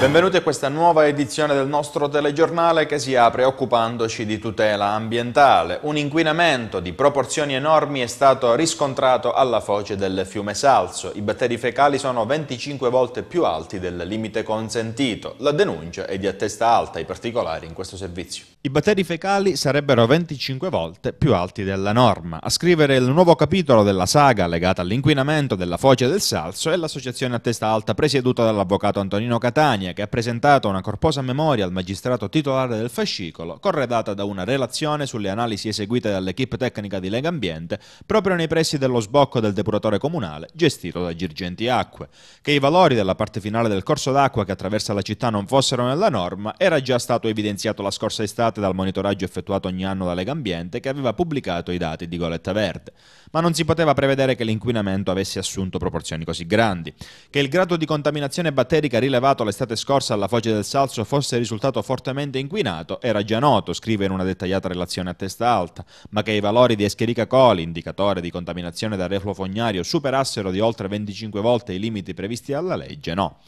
Benvenuti a questa nuova edizione del nostro telegiornale che si apre occupandoci di tutela ambientale. Un inquinamento di proporzioni enormi è stato riscontrato alla foce del fiume Salso. I batteri fecali sono 25 volte più alti del limite consentito. La denuncia è di a testa alta, i particolari in questo servizio. I batteri fecali sarebbero 25 volte più alti della norma. A scrivere il nuovo capitolo della saga legata all'inquinamento della foce del Salso è l'associazione a testa alta presieduta dall'avvocato Antonino Catania Catania che ha presentato una corposa memoria al magistrato titolare del fascicolo, corredata da una relazione sulle analisi eseguite dall'equipe tecnica di Lega Ambiente proprio nei pressi dello sbocco del depuratore comunale gestito da Girgenti Acque, che i valori della parte finale del corso d'acqua che attraversa la città non fossero nella norma era già stato evidenziato la scorsa estate dal monitoraggio effettuato ogni anno da Lega Ambiente che aveva pubblicato i dati di Goletta Verde, ma non si poteva prevedere che l'inquinamento avesse assunto proporzioni così grandi, che il grado di contaminazione batterica rilevato l'estate scorsa alla foce del Salso fosse risultato fortemente inquinato era già noto, scrive in una dettagliata relazione a testa alta, ma che i valori di Escherica coli, indicatore di contaminazione da refluo fognario, superassero di oltre 25 volte i limiti previsti dalla legge no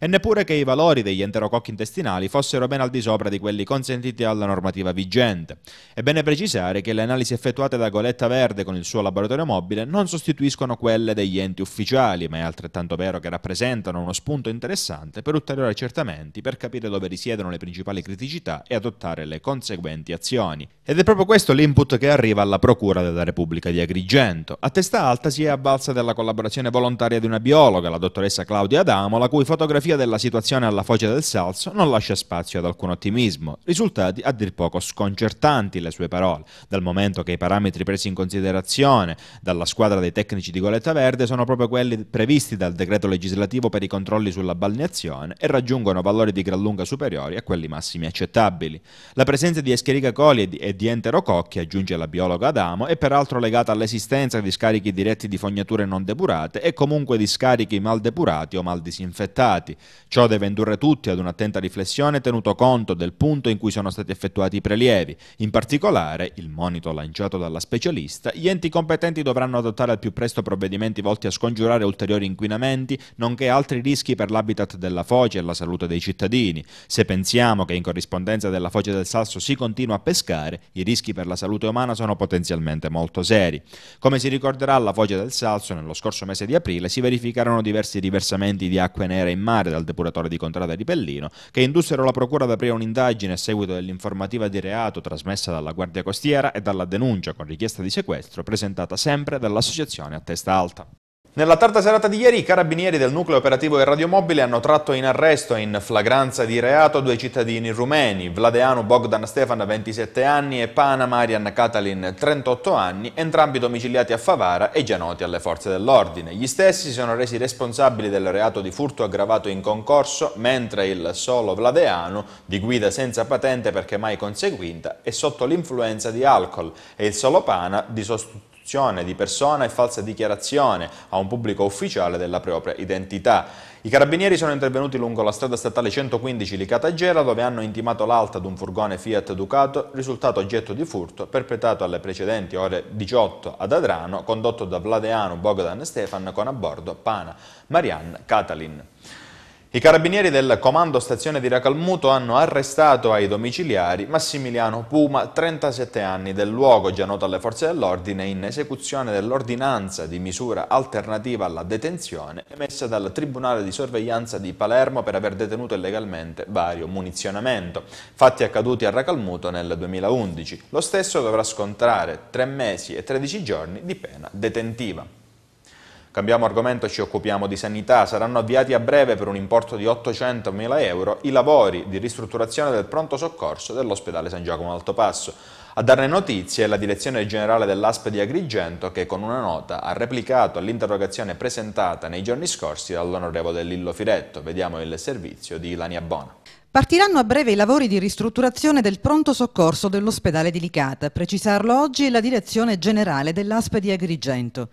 e neppure che i valori degli enterococchi intestinali fossero ben al di sopra di quelli consentiti dalla normativa vigente. È bene precisare che le analisi effettuate da Goletta Verde con il suo laboratorio mobile non sostituiscono quelle degli enti ufficiali, ma è altrettanto vero che rappresentano uno spunto interessante per ulteriori accertamenti, per capire dove risiedono le principali criticità e adottare le conseguenti azioni. Ed è proprio questo l'input che arriva alla Procura della Repubblica di Agrigento. A testa alta si è avvalsa della collaborazione volontaria di una biologa, la dottoressa Claudia Adamo, la cui fotografia grafica della situazione alla foce del Salso non lascia spazio ad alcun ottimismo, risultati a dir poco sconcertanti le sue parole, dal momento che i parametri presi in considerazione dalla squadra dei tecnici di Goletta Verde sono proprio quelli previsti dal decreto legislativo per i controlli sulla balneazione e raggiungono valori di gran lunga superiori a quelli massimi accettabili. La presenza di Escherica coli e di Entero Cocchi, aggiunge la biologa Adamo, è peraltro legata all'esistenza di scarichi diretti di fognature non depurate e comunque di scarichi mal depurati o mal disinfettati. Ciò deve indurre tutti ad un'attenta riflessione tenuto conto del punto in cui sono stati effettuati i prelievi. In particolare, il monito lanciato dalla specialista, gli enti competenti dovranno adottare al più presto provvedimenti volti a scongiurare ulteriori inquinamenti, nonché altri rischi per l'habitat della foce e la salute dei cittadini. Se pensiamo che in corrispondenza della foce del Sasso si continua a pescare, i rischi per la salute umana sono potenzialmente molto seri. Come si ricorderà alla foce del Salso, nello scorso mese di aprile si verificarono diversi riversamenti di acque nere in mare giudiziaria dal depuratore di Contrada di Pellino, che indussero la procura ad aprire un'indagine a seguito dell'informativa di reato trasmessa dalla Guardia Costiera e dalla denuncia con richiesta di sequestro presentata sempre dall'associazione a testa alta. Nella tarda serata di ieri i carabinieri del nucleo operativo e radiomobile hanno tratto in arresto in flagranza di reato due cittadini rumeni, Vladeanu Bogdan Stefan 27 anni e Pana Marian Catalin 38 anni, entrambi domiciliati a Favara e già noti alle forze dell'ordine. Gli stessi si sono resi responsabili del reato di furto aggravato in concorso, mentre il solo Vladeanu, di guida senza patente perché mai conseguita, è sotto l'influenza di alcol e il solo Pana di sostituzione sostituzione di persona e falsa dichiarazione a un pubblico ufficiale della propria identità. I carabinieri sono intervenuti lungo la strada statale 115 di Catagera dove hanno intimato l'alta ad un furgone Fiat Ducato risultato oggetto di furto perpetrato alle precedenti ore 18 ad Adrano condotto da Vladeanu Bogdan Stefan con a bordo Pana Marianne Catalin. I carabinieri del comando stazione di Racalmuto hanno arrestato ai domiciliari Massimiliano Puma, 37 anni, del luogo già noto alle forze dell'ordine in esecuzione dell'ordinanza di misura alternativa alla detenzione emessa dal Tribunale di Sorveglianza di Palermo per aver detenuto illegalmente vario munizionamento, fatti accaduti a Racalmuto nel 2011. Lo stesso dovrà scontare 3 mesi e 13 giorni di pena detentiva. Cambiamo argomento e ci occupiamo di sanità. Saranno avviati a breve per un importo di 800.000 euro i lavori di ristrutturazione del pronto soccorso dell'ospedale San Giacomo Alto Passo. A darne notizie è la direzione generale dell'ASP di Agrigento che con una nota ha replicato all'interrogazione presentata nei giorni scorsi dall'onorevole Lillo Firetto. Vediamo il servizio di Ilania Bona. Partiranno a breve i lavori di ristrutturazione del pronto soccorso dell'ospedale di Licata. Precisarlo oggi è la direzione generale dell'ASP di Agrigento.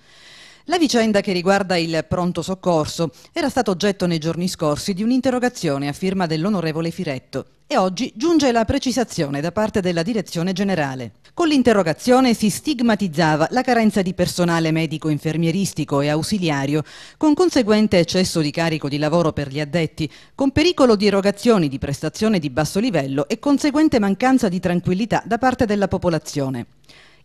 La vicenda che riguarda il pronto soccorso era stata oggetto nei giorni scorsi di un'interrogazione a firma dell'onorevole Firetto e oggi giunge la precisazione da parte della Direzione Generale. Con l'interrogazione si stigmatizzava la carenza di personale medico infermieristico e ausiliario, con conseguente eccesso di carico di lavoro per gli addetti, con pericolo di erogazioni di prestazione di basso livello e conseguente mancanza di tranquillità da parte della popolazione.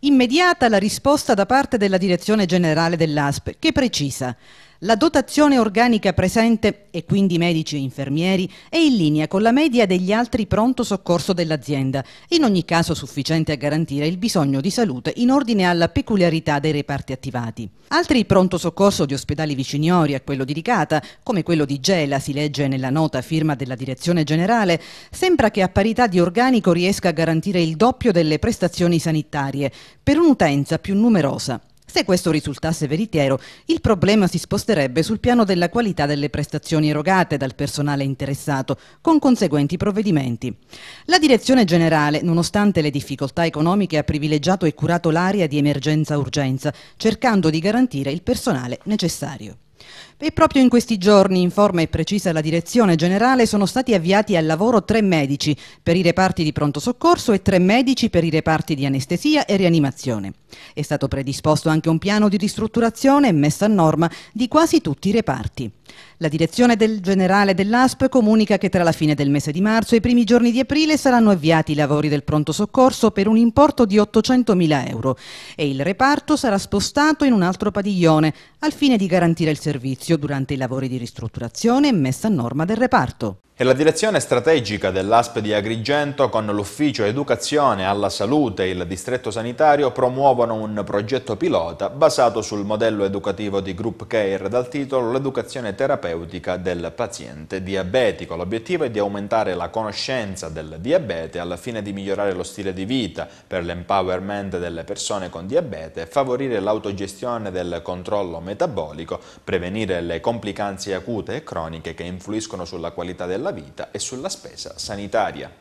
Immediata la risposta da parte della Direzione Generale dell'ASP che precisa la dotazione organica presente, e quindi medici e infermieri, è in linea con la media degli altri pronto soccorso dell'azienda, in ogni caso sufficiente a garantire il bisogno di salute in ordine alla peculiarità dei reparti attivati. Altri pronto soccorso di ospedali viciniori a quello di Ricata, come quello di Gela, si legge nella nota firma della direzione generale, sembra che a parità di organico riesca a garantire il doppio delle prestazioni sanitarie, per un'utenza più numerosa. Se questo risultasse veritiero, il problema si sposterebbe sul piano della qualità delle prestazioni erogate dal personale interessato, con conseguenti provvedimenti. La direzione generale, nonostante le difficoltà economiche, ha privilegiato e curato l'area di emergenza-urgenza, cercando di garantire il personale necessario. E proprio in questi giorni, in forma e precisa la direzione generale, sono stati avviati al lavoro tre medici per i reparti di pronto soccorso e tre medici per i reparti di anestesia e rianimazione. È stato predisposto anche un piano di ristrutturazione e messa a norma di quasi tutti i reparti. La direzione del generale dell'ASP comunica che tra la fine del mese di marzo e i primi giorni di aprile saranno avviati i lavori del pronto soccorso per un importo di 800.000 euro e il reparto sarà spostato in un altro padiglione al fine di garantire il servizio servizio durante i lavori di ristrutturazione e messa a norma del reparto. E la direzione strategica dell'ASP di Agrigento con l'Ufficio Educazione alla Salute e il Distretto Sanitario promuovono un progetto pilota basato sul modello educativo di Group Care dal titolo L'educazione terapeutica del paziente diabetico. L'obiettivo è di aumentare la conoscenza del diabete al fine di migliorare lo stile di vita per l'empowerment delle persone con diabete, favorire l'autogestione del controllo metabolico, prevenire delle complicanze acute e croniche che influiscono sulla qualità della vita e sulla spesa sanitaria.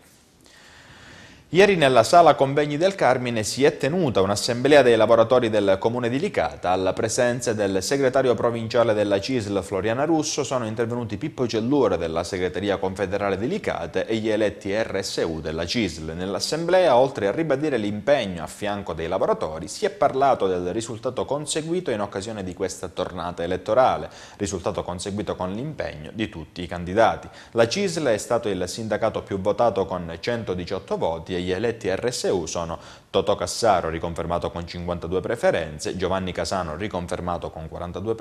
Ieri nella sala convegni del Carmine si è tenuta un'assemblea dei lavoratori del comune di Licata. Alla presenza del segretario provinciale della CISL Floriana Russo sono intervenuti Pippo Cellura della segreteria confederale di Licata e gli eletti RSU della CISL. Nell'assemblea, oltre a ribadire l'impegno a fianco dei lavoratori, si è parlato del risultato conseguito in occasione di questa tornata elettorale, risultato conseguito con l'impegno di tutti i candidati. La CISL è stato il sindacato più votato con 118 voti e degli eletti RSU sono Toto Cassaro riconfermato con 52 preferenze, Giovanni Casano riconfermato con 42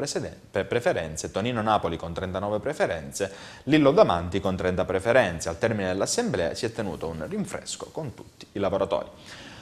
preferenze, Tonino Napoli con 39 preferenze, Lillo Damanti con 30 preferenze. Al termine dell'assemblea si è tenuto un rinfresco con tutti i lavoratori.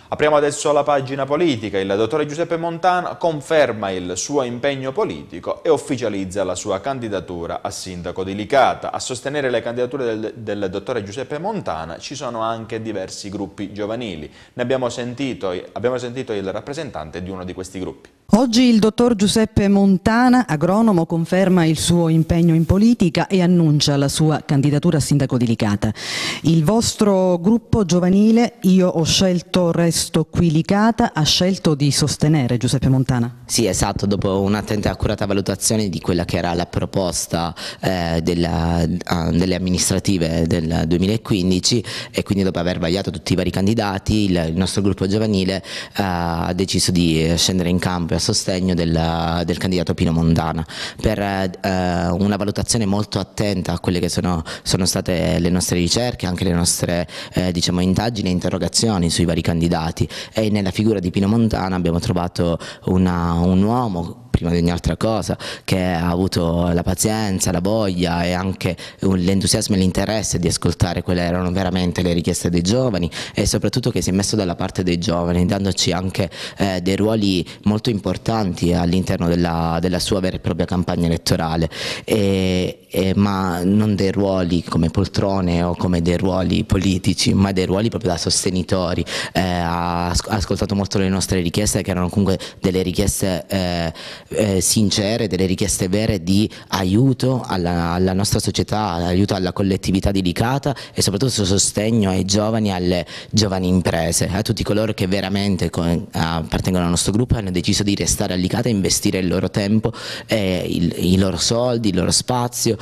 Apriamo adesso la pagina politica. Il dottore Giuseppe Montana conferma il suo impegno politico e ufficializza la sua candidatura a sindaco di Licata. A sostenere le candidature del, del dottore Giuseppe Montana ci sono anche diversi gruppi giovanili. Abbiamo sentito, abbiamo sentito il rappresentante di uno di questi gruppi. Oggi il dottor Giuseppe Montana, agronomo, conferma il suo impegno in politica e annuncia la sua candidatura a sindaco di Licata. Il vostro gruppo giovanile, Io ho scelto Resto qui Licata, ha scelto di sostenere Giuseppe Montana. Sì, esatto, dopo un'attenta e accurata valutazione di quella che era la proposta eh, della, ah, delle amministrative del 2015 e quindi dopo aver vagliato tutti i vari candidati, il, il nostro gruppo giovanile eh, ha deciso di eh, scendere in campo a sostegno del, del candidato Pino Mondana per eh, una valutazione molto attenta a quelle che sono, sono state le nostre ricerche, anche le nostre eh, diciamo, indagini e interrogazioni sui vari candidati e nella figura di Pino Montana abbiamo trovato una, un uomo prima di ogni altra cosa, che ha avuto la pazienza, la voglia e anche uh, l'entusiasmo e l'interesse di ascoltare quelle erano veramente le richieste dei giovani e soprattutto che si è messo dalla parte dei giovani, dandoci anche eh, dei ruoli molto importanti all'interno della, della, sua vera e propria campagna elettorale, e, e, ma non dei ruoli come poltrone o come dei ruoli politici, ma dei ruoli proprio da sostenitori. Eh, ha ascoltato molto le nostre richieste che erano comunque delle richieste eh, eh, sincere, delle richieste vere di aiuto alla, alla, nostra società, aiuto alla collettività dedicata e soprattutto sostegno ai giovani, alle giovani imprese, a tutti coloro che veramente con, appartengono al nostro gruppo hanno deciso di restare allicate e investire il loro tempo, eh, il, i loro soldi, il loro spazio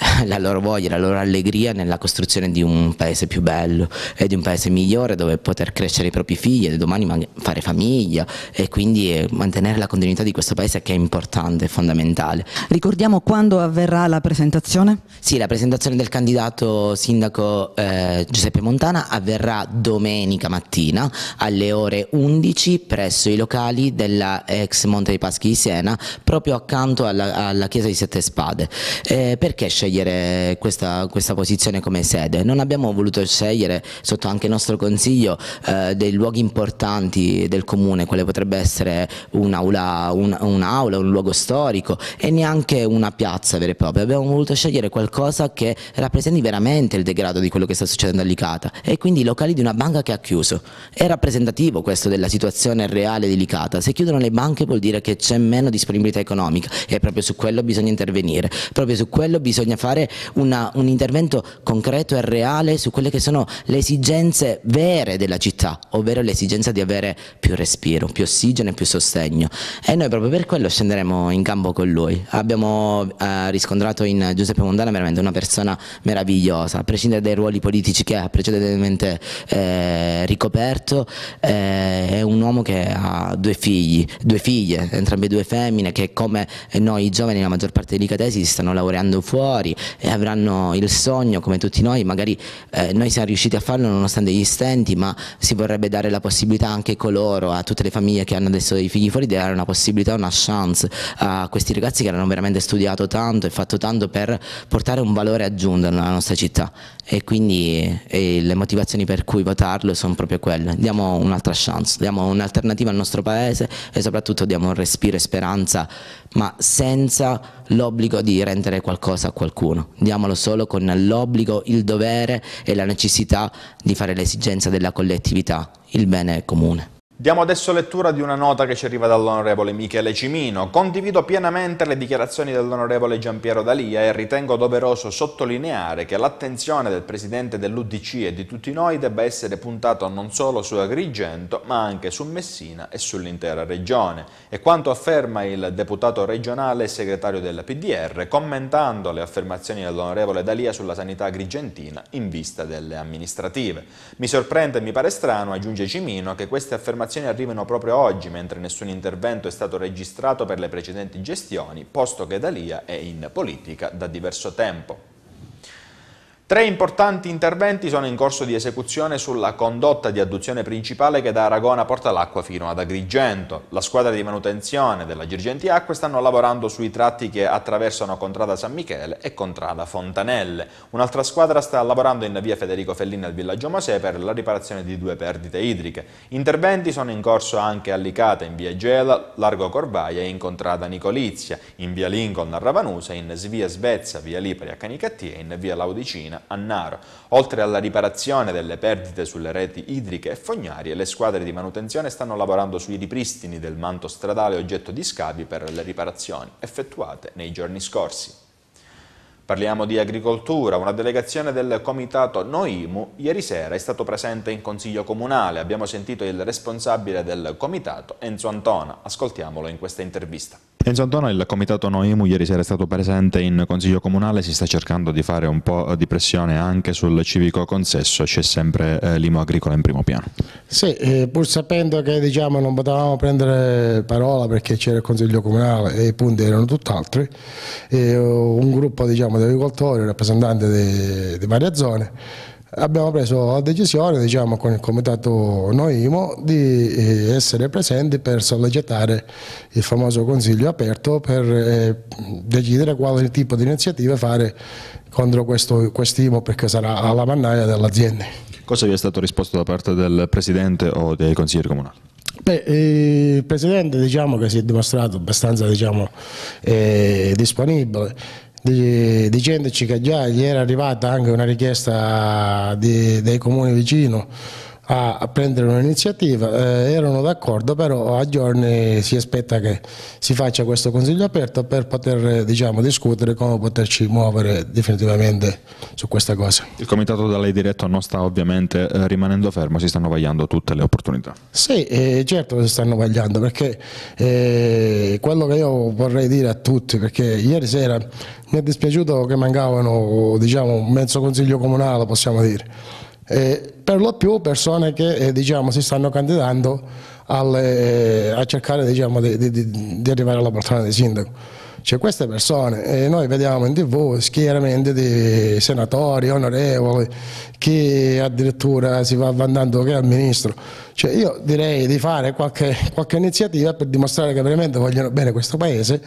la loro voglia, la loro allegria nella costruzione di un paese più bello e di un paese migliore dove poter crescere i propri figli e domani fare famiglia e quindi eh, mantenere la continuità di questo paese perché è importante, è fondamentale. Ricordiamo quando avverrà la presentazione? Sì, la presentazione del candidato sindaco eh, Giuseppe Montana avverrà domenica mattina alle ore 11 presso i locali della ex Monte dei Paschi di Siena, proprio accanto alla, alla chiesa di Sette Spade. Eh, perché scegliere questa, questa, posizione come sede? Non abbiamo voluto scegliere, sotto anche nostro consiglio, eh, dei luoghi importanti del comune, quale potrebbe essere un'aula, un, un un'aula, un luogo storico e neanche una piazza vera e propria. Abbiamo voluto scegliere qualcosa che rappresenti veramente il degrado di quello che sta succedendo a Licata e quindi i locali di una banca che ha chiuso. È rappresentativo questo della situazione reale di Licata. Se chiudono le banche vuol dire che c'è meno disponibilità economica e proprio su quello bisogna intervenire. Proprio su quello bisogna fare una, un intervento concreto e reale su quelle che sono le esigenze vere della città, ovvero l'esigenza di avere più respiro, più ossigeno e più sostegno. E noi proprio per quello bello, scenderemo in campo con lui. Abbiamo eh, riscontrato in Giuseppe Mondana veramente una persona meravigliosa, a prescindere dai ruoli politici che ha precedentemente eh, ricoperto, eh, è un uomo che ha due figli, due figlie, entrambe due femmine, che come noi giovani, la maggior parte dei licatesi, si stanno lavorando fuori e avranno il sogno, come tutti noi, magari eh, noi siamo riusciti a farlo nonostante gli stenti, ma si vorrebbe dare la possibilità anche a coloro, a tutte le famiglie che hanno adesso dei figli fuori, di dare una possibilità, una chance chance a questi ragazzi che hanno veramente studiato tanto e fatto tanto per portare un valore aggiunto alla nostra città e quindi e le motivazioni per cui votarlo sono proprio quelle, diamo un'altra chance, diamo un'alternativa al nostro paese e soprattutto diamo un respiro e speranza ma senza l'obbligo di rendere qualcosa a qualcuno, diamolo solo con l'obbligo, il dovere e la necessità di fare l'esigenza della collettività, il bene comune. Diamo adesso lettura di una nota che ci arriva dall'onorevole Michele Cimino. Condivido pienamente le dichiarazioni dell'onorevole Giampiero D'Alia e ritengo doveroso sottolineare che l'attenzione del presidente dell'Udc e di tutti noi debba essere puntata non solo su Agrigento, ma anche su Messina e sull'intera regione. E quanto afferma il deputato regionale e segretario della PDR, commentando le affermazioni dell'onorevole D'Alia sulla sanità agrigentina in vista delle amministrative. Mi sorprende e mi pare strano, aggiunge Cimino, che queste affermazioni informazioni arrivano proprio oggi, mentre nessun intervento è stato registrato per le precedenti gestioni, posto che D'Alia è in politica da diverso tempo. Tre importanti interventi sono in corso di esecuzione sulla condotta di adduzione principale che da Aragona porta l'acqua fino ad Agrigento. La squadra di manutenzione della Girgenti Acque stanno lavorando sui tratti che attraversano Contrada San Michele e Contrada Fontanelle. Un'altra squadra sta lavorando in via Federico Fellini al villaggio Mosè per la riparazione di due perdite idriche. Interventi sono in corso anche a Licata in via Gela, Largo Corvaia e in Contrada Nicolizia, in via Lincoln a Ravanusa, in via Svezia, via Lipari a Canicattie e in via Laudicina Annaro. Oltre alla riparazione delle perdite sulle reti idriche e fognarie, le squadre di manutenzione stanno lavorando sui ripristini del manto stradale oggetto di scavi per le riparazioni effettuate nei giorni scorsi. Parliamo di agricoltura, una delegazione del comitato Noimu ieri sera è stato presente in consiglio comunale, abbiamo sentito il responsabile del comitato Enzo Antona, ascoltiamolo in questa intervista. Enzo Antona, il comitato Noimu ieri sera è stato presente in Consiglio Comunale, si sta cercando di fare un po' di pressione anche sul civico consesso, c'è sempre eh, l'IMO agricolo in primo piano. Sì, eh, pur sapendo che diciamo, non potevamo prendere parola perché c'era il Consiglio Comunale e i punti erano tutt'altri, eh, un gruppo diciamo, di agricoltori, rappresentanti di, varie zone, abbiamo preso la decisione diciamo, con il comitato Noimo di eh, essere presenti per sollecitare il famoso consiglio aperto per eh, decidere quale tipo di iniziative fare contro questo IMO perché sarà alla mannaia dell'azienda. Cosa vi è stato risposto da parte del Presidente o dei consiglieri comunali? Beh, il Presidente diciamo, si è dimostrato abbastanza diciamo, eh, disponibile dicendoci che già gli era arrivata anche una richiesta di, dei comuni vicino a, prendere un'iniziativa, eh, erano d'accordo, però a giorni si aspetta che si faccia questo consiglio aperto per poter diciamo, discutere come poterci muovere definitivamente su questa cosa. Il comitato da lei diretto non sta ovviamente eh, rimanendo fermo, si stanno vagliando tutte le opportunità. Sì, eh, certo che si stanno vagliando, perché eh, quello che io vorrei dire a tutti, perché ieri sera mi è dispiaciuto che mancavano diciamo, mezzo consiglio comunale, possiamo dire eh, per lo più persone che eh, diciamo, si stanno candidando alle, eh, a cercare diciamo, di, di, di, arrivare alla portata di sindaco. Cioè queste persone, eh, noi vediamo in tv schieramente di senatori, onorevoli, chi addirittura si va vantando che al ministro. Cioè io direi di fare qualche, qualche iniziativa per dimostrare che veramente vogliono bene questo Paese,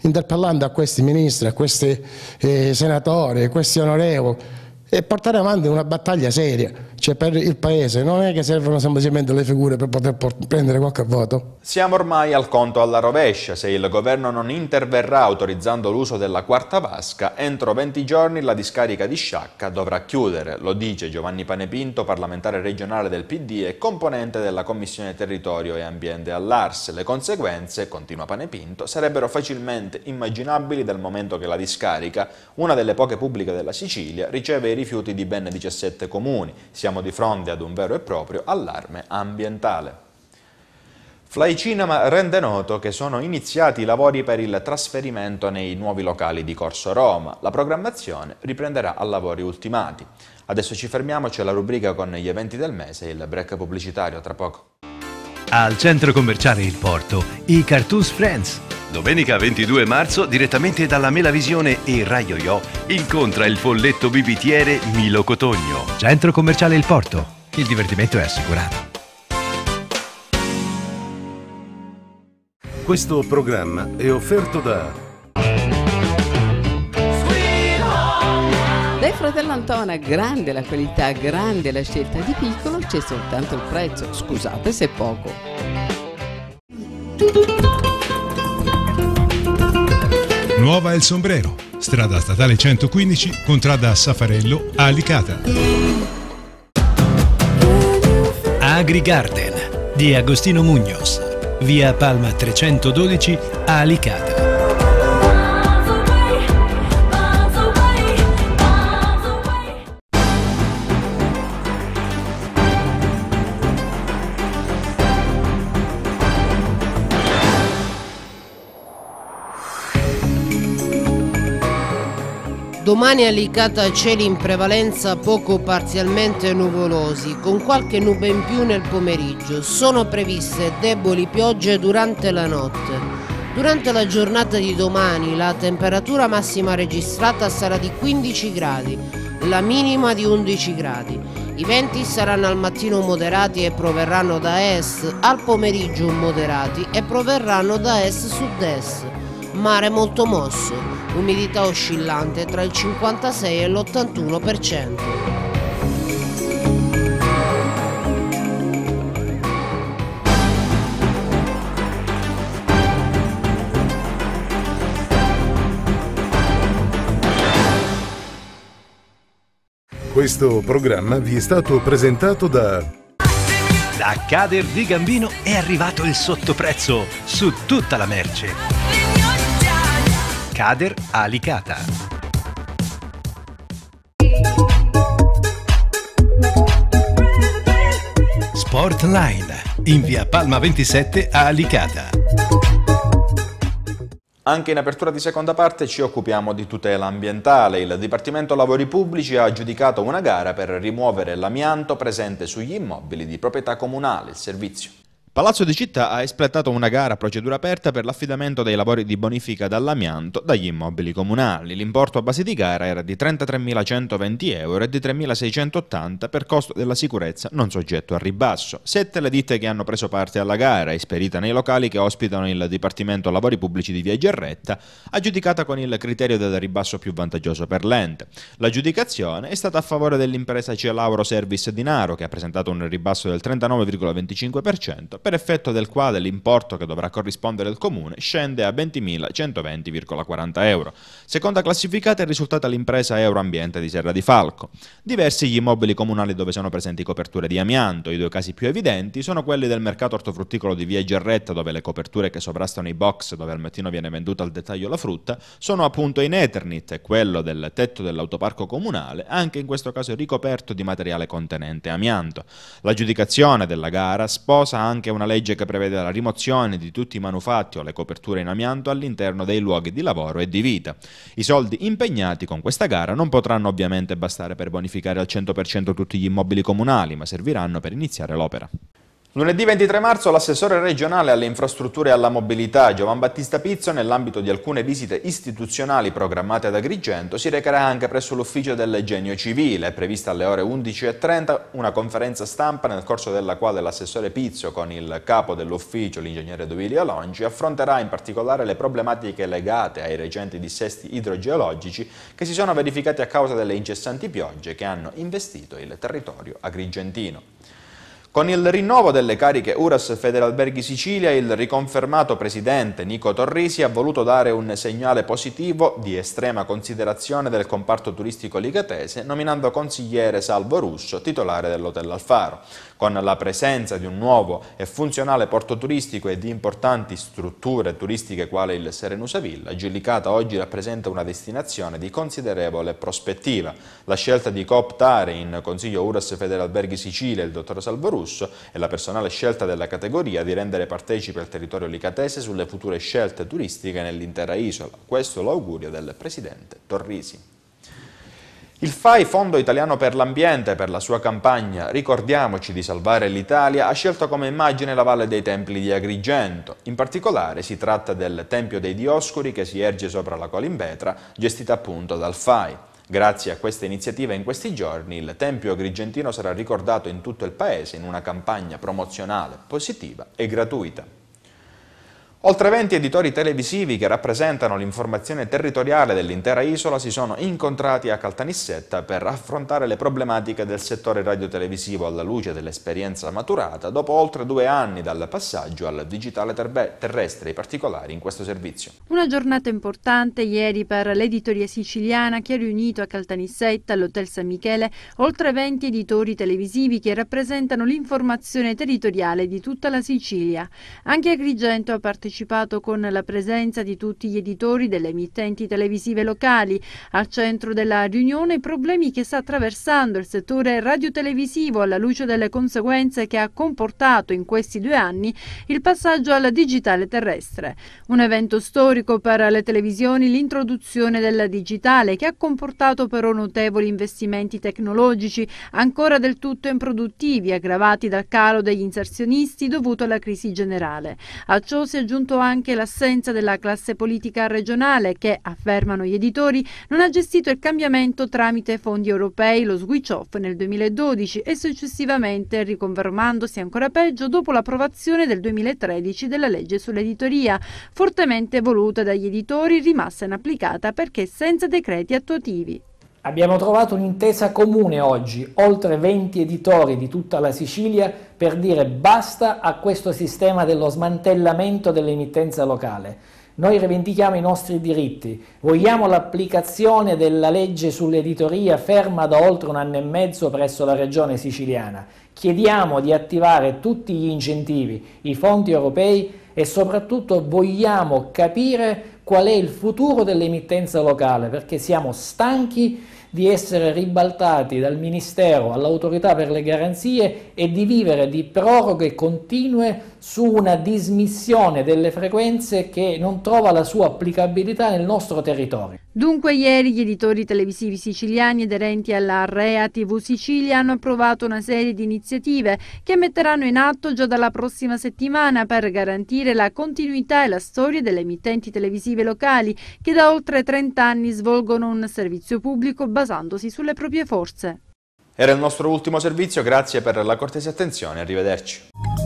interpellando a questi ministri, a questi eh, senatori, a questi onorevoli, e portare avanti una battaglia seria cioè per il paese, non è che servono semplicemente le figure per poter prendere qualche voto. Siamo ormai al conto alla rovescia, se il governo non interverrà autorizzando l'uso della quarta vasca, entro 20 giorni la discarica di Sciacca dovrà chiudere, lo dice Giovanni Panepinto, parlamentare regionale del PD e componente della Commissione Territorio e Ambiente all'Ars. Le conseguenze, continua Panepinto, sarebbero facilmente immaginabili dal momento che la discarica, una delle poche pubbliche della Sicilia, riceve i rifiuti di ben 17 comuni. Siamo siamo di fronte ad un vero e proprio allarme ambientale. Flaicinema rende noto che sono iniziati i lavori per il trasferimento nei nuovi locali di Corso Roma. La programmazione riprenderà a lavori ultimati. Adesso ci fermiamoci alla rubrica con gli eventi del mese e il break pubblicitario tra poco. Al centro commerciale Il Porto, i Cartoons Friends Domenica 22 marzo, direttamente dalla Melavisione e Rai Yo incontra il folletto bibitiere Milo Cotogno. Centro commerciale Il Porto. Il divertimento è assicurato. Questo programma è offerto da Dai Fratello Antona, grande la qualità, grande la scelta, di piccolo c'è soltanto il prezzo, scusate se è poco. Nuova El Sombrero, strada statale 115, contrada a Safarello, Alicata. Agri Garden di Agostino Mugnos, via Palma 312, Alicata. Domani Alicata cieli in prevalenza poco parzialmente nuvolosi, con qualche nube in più nel pomeriggio. Sono previste deboli piogge durante la notte. Durante la giornata di domani la temperatura massima registrata sarà di 15 gradi, la minima di 11 gradi. I venti saranno al mattino moderati e proverranno da est, al pomeriggio moderati e proverranno da est-sud-est. Mare molto mosso umidità oscillante tra il 56 e l'81%. Questo programma vi è stato presentato da Da Cader di Gambino è arrivato il sottoprezzo su tutta la merce. Kader Alicata. Sportline, in via Palma 27 a Alicata. Anche in apertura di seconda parte ci occupiamo di tutela ambientale. Il Dipartimento Lavori Pubblici ha aggiudicato una gara per rimuovere l'amianto presente sugli immobili di proprietà comunale. Il servizio. Palazzo di Città ha espletato una gara a procedura aperta per l'affidamento dei lavori di bonifica dall'amianto dagli immobili comunali. L'importo a base di gara era di 33.120 euro e di 3.680 per costo della sicurezza non soggetto al ribasso. Sette le ditte che hanno preso parte alla gara, esperita nei locali che ospitano il Dipartimento Lavori Pubblici di Via Gerretta, aggiudicata con il criterio del ribasso più vantaggioso per l'ente. L'aggiudicazione è stata a favore dell'impresa Cielauro Service Dinaro, che ha presentato un ribasso del 39,25% per effetto del quale l'importo che dovrà corrispondere il comune scende a 20.120,40 euro. Seconda classificata è risultata l'impresa Euroambiente di Serra di Falco. Diversi gli immobili comunali dove sono presenti coperture di amianto, i due casi più evidenti sono quelli del mercato ortofrutticolo di Via Gerretta dove le coperture che sovrastano i box dove al mattino viene venduta al dettaglio la frutta sono appunto in Eternit e quello del tetto dell'autoparco comunale, anche in questo caso ricoperto di materiale contenente amianto. L'aggiudicazione della gara sposa anche una legge che prevede la rimozione di tutti i manufatti o le coperture in amianto all'interno dei luoghi di lavoro e di vita. I soldi impegnati con questa gara non potranno ovviamente bastare per bonificare al 100% tutti gli immobili comunali, ma serviranno per iniziare l'opera. Lunedì 23 marzo l'assessore regionale alle infrastrutture e alla mobilità Giovan Battista Pizzo nell'ambito di alcune visite istituzionali programmate ad Agrigento si recherà anche presso l'ufficio del Genio Civile. È prevista alle ore 11.30 una conferenza stampa nel corso della quale l'assessore Pizzo con il capo dell'ufficio, l'ingegnere Dovilio Longi, affronterà in particolare le problematiche legate ai recenti dissesti idrogeologici che si sono verificati a causa delle incessanti piogge che hanno investito il territorio agrigentino. Con il rinnovo delle cariche Uras Federalberghi Sicilia, il riconfermato presidente Nico Torrisi ha voluto dare un segnale positivo di estrema considerazione del comparto turistico ligatese, nominando consigliere Salvo Russo, titolare dell'Hotel Alfaro. Con la presenza di un nuovo e funzionale porto turistico e di importanti strutture turistiche quale il Serenusa Villa, Gillicata oggi rappresenta una destinazione di considerevole prospettiva. La scelta di cooptare in Consiglio URAS Federalberghi Sicilia il dottor Salvo Russo e la personale scelta della categoria di rendere partecipe al territorio licatese sulle future scelte turistiche nell'intera isola. Questo l'augurio del Presidente Torrisi. Il FAI, Fondo Italiano per l'Ambiente, per la sua campagna Ricordiamoci di salvare l'Italia, ha scelto come immagine la Valle dei Templi di Agrigento. In particolare si tratta del Tempio dei Dioscuri che si erge sopra la Colimbetra, gestita appunto dal FAI. Grazie a questa iniziativa in questi giorni il Tempio Agrigentino sarà ricordato in tutto il Paese in una campagna promozionale positiva e gratuita. Oltre 20 editori televisivi che rappresentano l'informazione territoriale dell'intera isola si sono incontrati a Caltanissetta per affrontare le problematiche del settore radiotelevisivo alla luce dell'esperienza maturata dopo oltre due anni dal passaggio al digitale terrestre, i particolari in questo servizio. Una giornata importante ieri per l'editoria siciliana che ha riunito a Caltanissetta, all'Hotel San Michele, oltre 20 editori televisivi che rappresentano l'informazione territoriale di tutta la Sicilia. Anche Agrigento ha partecipato partecipato con la presenza di tutti gli editori delle emittenti televisive locali. Al centro della riunione i problemi che sta attraversando il settore radiotelevisivo alla luce delle conseguenze che ha comportato in questi due anni il passaggio alla digitale terrestre. Un evento storico per le televisioni l'introduzione della digitale che ha comportato però notevoli investimenti tecnologici ancora del tutto improduttivi aggravati dal calo degli inserzionisti dovuto alla crisi generale. A ciò si è conto anche l'assenza della classe politica regionale che, affermano gli editori, non ha gestito il cambiamento tramite fondi europei, lo switch off nel 2012 e successivamente, riconfermandosi ancora peggio, dopo l'approvazione del 2013 della legge sull'editoria, fortemente voluta dagli editori, rimasta inapplicata perché senza decreti attuativi. Abbiamo trovato un'intesa comune oggi, oltre 20 editori di tutta la Sicilia, per dire basta a questo sistema dello smantellamento dell'emittenza locale. Noi rivendichiamo i nostri diritti, vogliamo l'applicazione della legge sull'editoria ferma da oltre un anno e mezzo presso la regione siciliana. Chiediamo di attivare tutti gli incentivi, i fondi europei e soprattutto vogliamo capire qual è il futuro dell'emittenza locale, perché siamo stanchi di essere ribaltati dal Ministero all'autorità per le garanzie e di vivere di proroghe continue su una dismissione delle frequenze che non trova la sua applicabilità nel nostro territorio. Dunque ieri gli editori televisivi siciliani aderenti alla REA TV Sicilia hanno approvato una serie di iniziative che metteranno in atto già dalla prossima settimana per garantire la continuità e la storia delle emittenti televisive locali che da oltre 30 anni svolgono un servizio pubblico basandosi sulle proprie forze. Era il nostro ultimo servizio, grazie per la cortese attenzione, arrivederci.